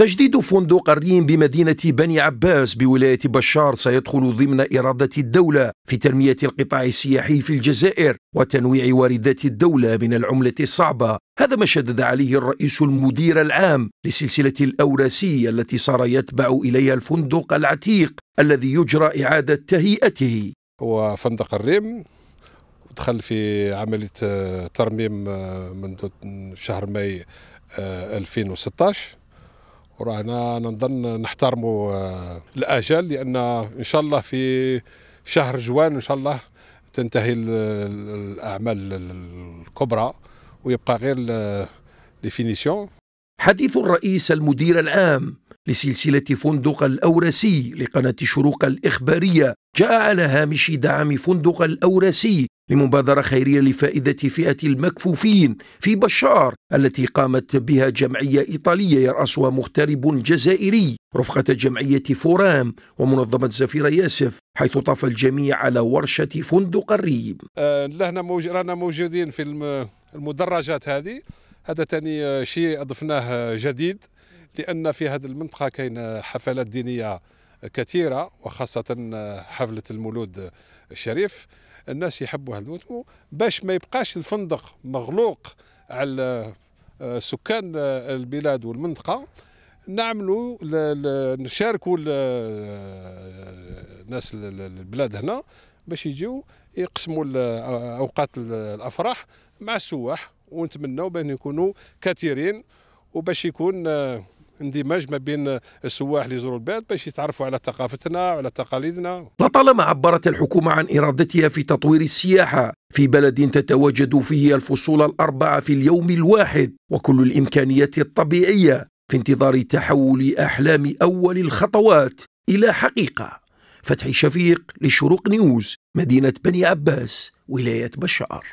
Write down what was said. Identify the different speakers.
Speaker 1: تجديد فندق الريم بمدينة بني عباس بولاية بشار سيدخل ضمن إرادة الدولة في تنمية القطاع السياحي في الجزائر وتنويع واردات الدولة من العملة الصعبة هذا ما شدد عليه الرئيس المدير العام لسلسلة الأوراسية التي صار يتبع إليها الفندق العتيق الذي يجرى إعادة تهيئته هو فندق الريم دخل في عملية آه،
Speaker 2: ترميم آه، منذ شهر ماي 2016 آه، ورانا نظن نحترموا آه، الاجل لان ان شاء الله في شهر جوان ان شاء الله تنتهي الاعمال
Speaker 1: الكبرى ويبقى غير لي فينيسيون حديث الرئيس المدير العام لسلسلة فندق الأوراسي لقناة شروق الإخبارية جاء على هامش دعم فندق الأوراسي لمبادرة خيرية لفائدة فئة المكفوفين في بشار التي قامت بها جمعية إيطالية يرأسها مغترب جزائري رفقة جمعية فورام ومنظمة زفير ياسف حيث طاف الجميع على ورشة فندق الريم
Speaker 2: آه لهنا موج... رانا موجودين في المدرجات هذه هذا تاني آه، شيء أضفناه آه، جديد لأن في هذه المنطقة كاين حفلات دينية كثيرة وخاصة آه، حفلة المولود الشريف الناس يحبوا هذا الوتمو باش ما يبقاش الفندق مغلوق على آه، سكان آه، البلاد والمنطقة نعملوا نشاركوا الناس البلاد هنا باش يجيو يقسموا اوقات الافراح مع السواح ونتمنوا بان يكونوا كثيرين وباش يكون اندماج ما بين السواح اللي يزوروا البلاد باش يتعرفوا على ثقافتنا وعلى تقاليدنا
Speaker 1: لطالما عبرت الحكومة عن إرادتها في تطوير السياحة في بلد تتواجد فيه الفصول الأربعة في اليوم الواحد وكل الإمكانيات الطبيعية في انتظار تحول أحلام أول الخطوات إلى حقيقة فتحي شفيق لشروق نيوز مدينة بني عباس ولاية بشار